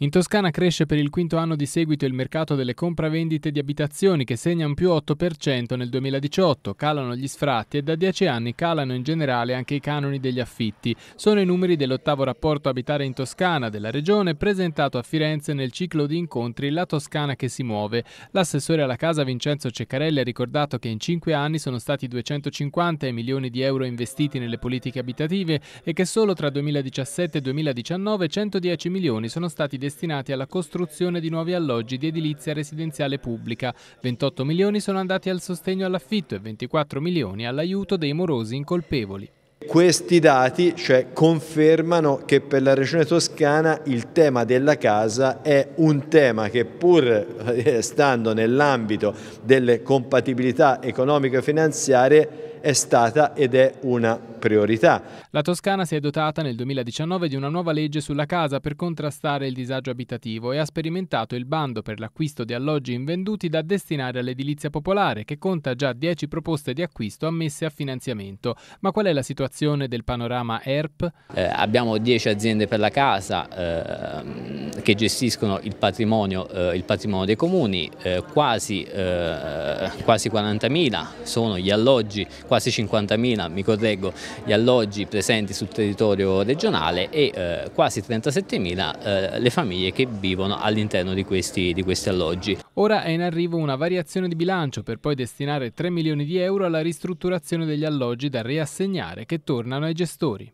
In Toscana cresce per il quinto anno di seguito il mercato delle compravendite di abitazioni che segna un più 8% nel 2018, calano gli sfratti e da dieci anni calano in generale anche i canoni degli affitti. Sono i numeri dell'ottavo rapporto abitare in Toscana della regione presentato a Firenze nel ciclo di incontri La Toscana che si muove. L'assessore alla casa Vincenzo Ceccarelli ha ricordato che in cinque anni sono stati 250 milioni di euro investiti nelle politiche abitative e che solo tra 2017 e 2019 110 milioni sono stati destinati destinati alla costruzione di nuovi alloggi di edilizia residenziale pubblica, 28 milioni sono andati al sostegno all'affitto e 24 milioni all'aiuto dei morosi incolpevoli. Questi dati cioè, confermano che per la regione toscana il tema della casa è un tema che pur eh, stando nell'ambito delle compatibilità economico-finanziarie è stata ed è una priorità. La Toscana si è dotata nel 2019 di una nuova legge sulla casa per contrastare il disagio abitativo e ha sperimentato il bando per l'acquisto di alloggi invenduti da destinare all'edilizia popolare che conta già 10 proposte di acquisto ammesse a finanziamento. Ma qual è la situazione del panorama ERP? Eh, abbiamo 10 aziende per la casa, eh, che gestiscono il patrimonio, eh, il patrimonio dei comuni, eh, quasi, eh, quasi 40.000 sono gli alloggi, quasi 50.000 mi correggo, gli alloggi presenti sul territorio regionale e eh, quasi 37.000 eh, le famiglie che vivono all'interno di, di questi alloggi. Ora è in arrivo una variazione di bilancio per poi destinare 3 milioni di euro alla ristrutturazione degli alloggi da riassegnare che tornano ai gestori.